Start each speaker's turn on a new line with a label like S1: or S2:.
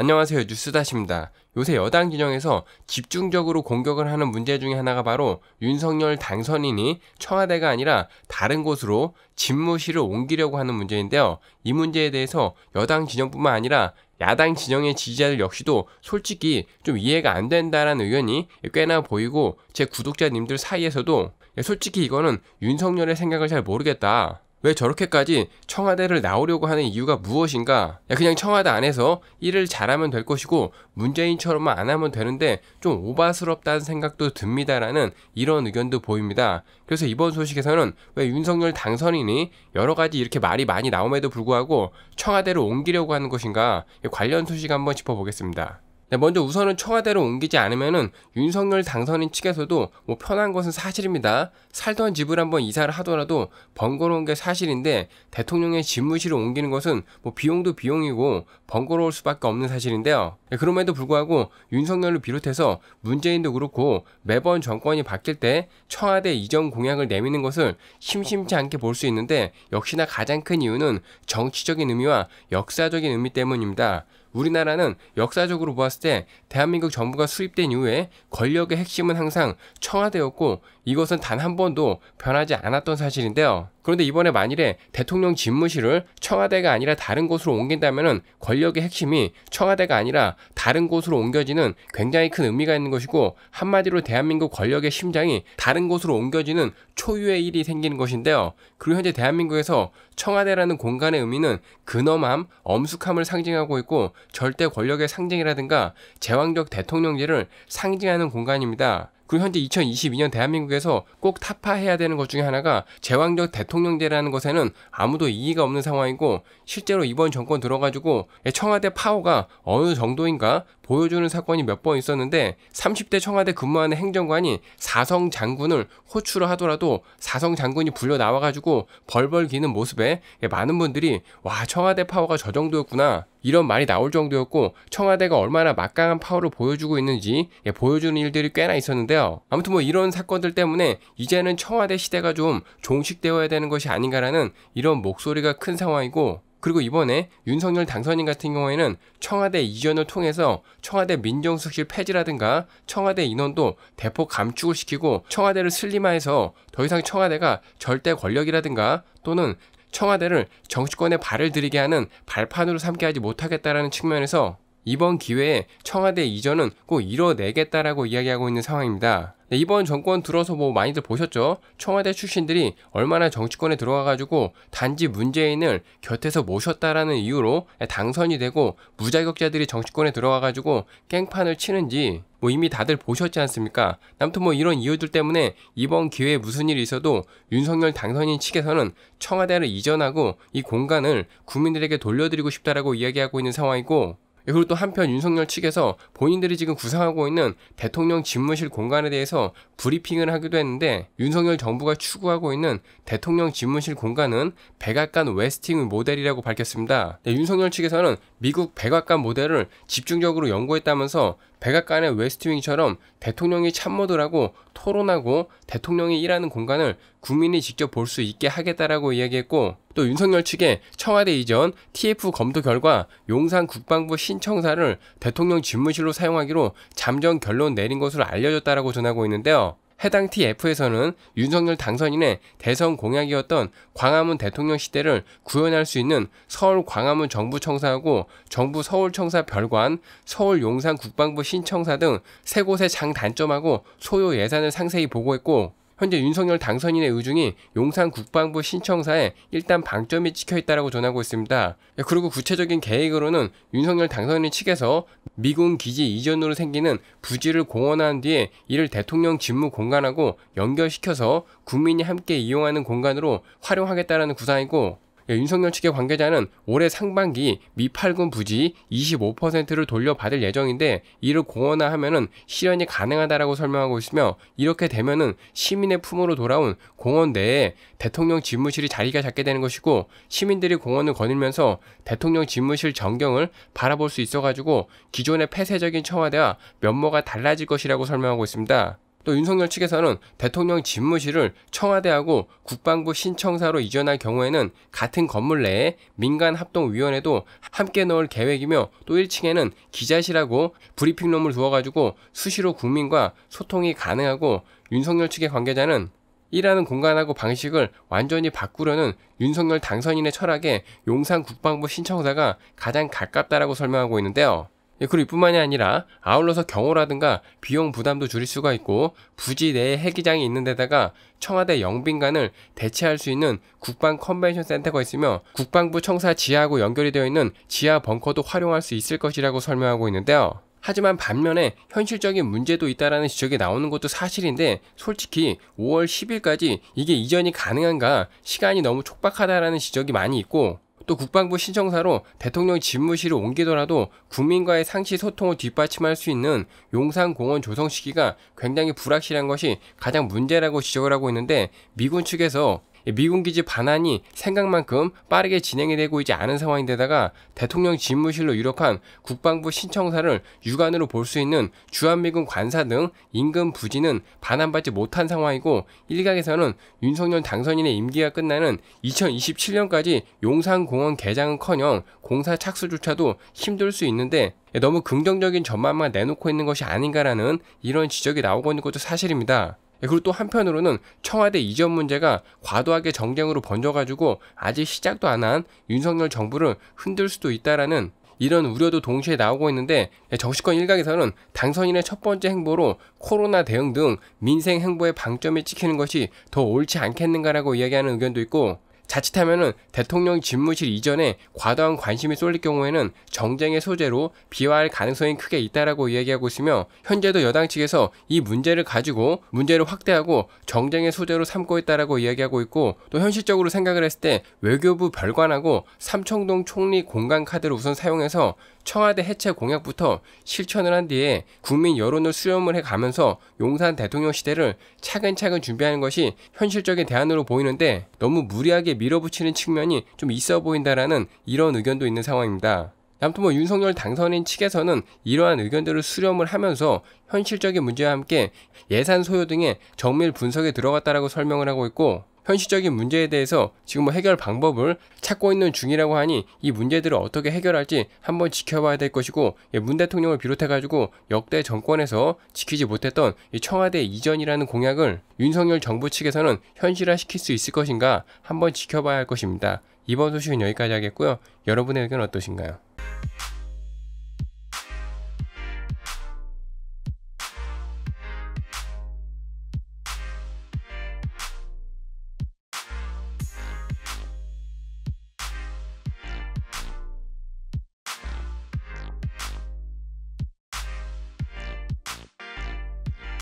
S1: 안녕하세요. 뉴스다십니다. 요새 여당 진영에서 집중적으로 공격을 하는 문제 중에 하나가 바로 윤석열 당선인이 청와대가 아니라 다른 곳으로 집무실을 옮기려고 하는 문제인데요. 이 문제에 대해서 여당 진영뿐만 아니라 야당 진영의 지지자들 역시도 솔직히 좀 이해가 안 된다라는 의견이 꽤나 보이고 제 구독자님들 사이에서도 솔직히 이거는 윤석열의 생각을 잘 모르겠다. 왜 저렇게까지 청와대를 나오려고 하는 이유가 무엇인가? 야, 그냥 청와대 안에서 일을 잘하면 될 것이고 문재인처럼만 안 하면 되는데 좀 오바스럽다는 생각도 듭니다라는 이런 의견도 보입니다. 그래서 이번 소식에서는 왜 윤석열 당선인이 여러 가지 이렇게 말이 많이 나옴에도 불구하고 청와대를 옮기려고 하는 것인가? 관련 소식 한번 짚어보겠습니다. 네, 먼저 우선은 청와대로 옮기지 않으면은 윤석열 당선인 측에서도 뭐 편한 것은 사실입니다. 살던 집을 한번 이사를 하더라도 번거로운 게 사실인데 대통령의 집무실을 옮기는 것은 뭐 비용도 비용이고 번거로울 수밖에 없는 사실인데요. 네, 그럼에도 불구하고 윤석열을 비롯해서 문재인도 그렇고 매번 정권이 바뀔 때 청와대 이전 공약을 내미는 것을 심심치 않게 볼 수 있는데 역시나 가장 큰 이유는 정치적인 의미와 역사적인 의미 때문입니다. 우리나라는 역사적으로 보았을 때 대한민국 정부가 수립된 이후에 권력의 핵심은 항상 청와대였고 이것은 단 한 번도 변하지 않았던 사실인데요. 그런데 이번에 만일에 대통령 집무실을 청와대가 아니라 다른 곳으로 옮긴다면 권력의 핵심이 청와대가 아니라 다른 곳으로 옮겨지는 굉장히 큰 의미가 있는 것이고 한마디로 대한민국 권력의 심장이 다른 곳으로 옮겨지는 초유의 일이 생기는 것인데요. 그리고 현재 대한민국에서 청와대라는 공간의 의미는 근엄함, 엄숙함을 상징하고 있고 절대 권력의 상징이라든가 제왕적 대통령제를 상징하는 공간입니다. 그리고 현재 2022년 대한민국에서 꼭 타파해야 되는 것 중에 하나가 제왕적 대통령제라는 것에는 아무도 이의가 없는 상황이고 실제로 이번 정권 들어가지고 청와대 파워가 어느 정도인가 보여주는 사건이 몇 번 있었는데 30대 청와대 근무하는 행정관이 사성 장군을 호출을 하더라도 사성 장군이 불려 나와가지고 벌벌 기는 모습에 많은 분들이 와 청와대 파워가 저 정도였구나 이런 말이 나올 정도였고 청와대가 얼마나 막강한 파워를 보여주고 있는지 예, 보여주는 일들이 꽤나 있었는데요. 아무튼 뭐 이런 사건들 때문에 이제는 청와대 시대가 좀 종식되어야 되는 것이 아닌가라는 이런 목소리가 큰 상황이고 그리고 이번에 윤석열 당선인 같은 경우에는 청와대 이전을 통해서 청와대 민정수석실 폐지라든가 청와대 인원도 대폭 감축을 시키고 청와대를 슬림화해서 더 이상 청와대가 절대 권력이라든가 또는 청와대를 정치권에 발을 들이게 하는 발판으로 삼게 하지 못하겠다라는 측면에서 이번 기회에 청와대 이전은 꼭 이뤄내겠다라고 이야기하고 있는 상황입니다. 네, 이번 정권 들어서 뭐 많이들 보셨죠? 청와대 출신들이 얼마나 정치권에 들어와가지고 단지 문재인을 곁에서 모셨다라는 이유로 당선이 되고 무자격자들이 정치권에 들어와가지고 깽판을 치는지 뭐 이미 다들 보셨지 않습니까? 아무튼 뭐 이런 이유들 때문에 이번 기회에 무슨 일이 있어도 윤석열 당선인 측에서는 청와대를 이전하고 이 공간을 국민들에게 돌려드리고 싶다라고 이야기하고 있는 상황이고 그리고 또 한편 윤석열 측에서 본인들이 지금 구상하고 있는 대통령 집무실 공간에 대해서 브리핑을 하기도 했는데 윤석열 정부가 추구하고 있는 대통령 집무실 공간은 백악관 웨스팅 모델이라고 밝혔습니다. 네, 윤석열 측에서는 미국 백악관 모델을 집중적으로 연구했다면서 백악관의 웨스트윙처럼 대통령이 참모들 하고 토론하고 대통령이 일하는 공간을 국민이 직접 볼 수 있게 하겠다라고 이야기했고 또 윤석열 측에 청와대 이전 TF 검토 결과 용산 국방부 신청사를 대통령 집무실로 사용하기로 잠정 결론 내린 것으로 알려졌다라고 전하고 있는데요. 해당 TF에서는 윤석열 당선인의 대선 공약이었던 광화문 대통령 시대를 구현할 수 있는 서울 광화문 정부청사하고 정부 서울청사 별관, 서울 용산 국방부 신청사 등 세 곳의 장단점하고 소요 예산을 상세히 보고했고 현재 윤석열 당선인의 의중이 용산 국방부 신청사에 일단 방점이 찍혀 있다라고 전하고 있습니다. 예, 그리고 구체적인 계획으로는 윤석열 당선인 측에서 미군 기지 이전으로 생기는 부지를 공원화한 뒤에 이를 대통령 집무 공간하고 연결시켜서 국민이 함께 이용하는 공간으로 활용하겠다라는 구상이고 예, 윤석열 측의 관계자는 올해 상반기 미팔군 부지 25%를 돌려받을 예정인데 이를 공원화하면 실현이 가능하다라고 설명하고 있으며 이렇게 되면은 시민의 품으로 돌아온 공원 내에 대통령 집무실이 자리가 잡게 되는 것이고 시민들이 공원을 거닐면서 대통령 집무실 전경을 바라볼 수 있어가지고 기존의 폐쇄적인 청와대와 면모가 달라질 것이라고 설명하고 있습니다. 또 윤석열 측에서는 대통령 집무실을 청와대하고 국방부 신청사로 이전할 경우에는 같은 건물 내에 민간 합동위원회도 함께 넣을 계획이며 또 1층에는 기자실하고 브리핑룸을 두어가지고 수시로 국민과 소통이 가능하고 윤석열 측의 관계자는 일하는 공간하고 방식을 완전히 바꾸려는 윤석열 당선인의 철학에 용산 국방부 신청사가 가장 가깝다라고 설명하고 있는데요. 예, 그리고 이뿐만이 아니라 아울러서 경호라든가 비용 부담도 줄일 수가 있고 부지 내에 해기장이 있는 데다가 청와대 영빈관을 대체할 수 있는 국방 컨벤션 센터가 있으며 국방부 청사 지하하고 연결이 되어 있는 지하 벙커도 활용할 수 있을 것이라고 설명하고 있는데요. 하지만 반면에 현실적인 문제도 있다라는 지적이 나오는 것도 사실인데 솔직히 5월 10일까지 이게 이전이 가능한가 시간이 너무 촉박하다라는 지적이 많이 있고 또 국방부 신청사로 대통령 집무실을 옮기더라도 국민과의 상시 소통을 뒷받침할 수 있는 용산공원 조성 시기가 굉장히 불확실한 것이 가장 문제라고 지적을 하고 있는데 미군 측에서 미군 기지 반환이 생각만큼 빠르게 진행이 되고 있지 않은 상황인데다가 대통령 집무실로 유력한 국방부 신청사를 육안으로 볼 수 있는 주한미군 관사 등 임금 부지는 반환받지 못한 상황이고 일각에서는 윤석열 당선인의 임기가 끝나는 2027년까지 용산공원 개장은커녕 공사 착수조차도 힘들 수 있는데 너무 긍정적인 전망만 내놓고 있는 것이 아닌가라는 이런 지적이 나오고 있는 것도 사실입니다. 예, 그리고 또 한편으로는 청와대 이전 문제가 과도하게 정쟁으로 번져가지고 아직 시작도 안 한 윤석열 정부를 흔들 수도 있다라는 이런 우려도 동시에 나오고 있는데 예, 정치권 일각에서는 당선인의 첫 번째 행보로 코로나 대응 등 민생 행보의방점에 찍히는 것이 더 옳지 않겠는가라고 이야기하는 의견도 있고 자칫하면은 대통령 집무실 이전에 과도한 관심이 쏠릴 경우에는 정쟁의 소재로 비화할 가능성이 크게 있다라고 이야기하고 있으며 현재도 여당 측에서 이 문제를 가지고 문제를 확대하고 정쟁의 소재로 삼고 있다라고 이야기하고 있고 또 현실적으로 생각을 했을 때 외교부 별관하고 삼청동 총리 공간 카드를 우선 사용해서 청와대 해체 공약부터 실천을 한 뒤에 국민 여론을 수렴을 해가면서 용산 대통령 시대를 차근차근 준비하는 것이 현실적인 대안으로 보이는데 너무 무리하게 밀어붙이는 측면이 좀 있어 보인다라는 이런 의견도 있는 상황입니다. 아무튼 뭐 윤석열 당선인 측에서는 이러한 의견들을 수렴을 하면서 현실적인 문제와 함께 예산 소요 등의 정밀 분석에 들어갔다라고 설명을 하고 있고 현실적인 문제에 대해서 지금 뭐 해결 방법을 찾고 있는 중이라고 하니 이 문제들을 어떻게 해결할지 한번 지켜봐야 될 것이고 예, 문 대통령을 비롯해 가지고 역대 정권에서 지키지 못했던 청와대 이전이라는 공약을 윤석열 정부 측에서는 현실화시킬 수 있을 것인가 한번 지켜봐야 할 것입니다. 이번 소식은 여기까지 하겠고요. 여러분의 의견 어떠신가요?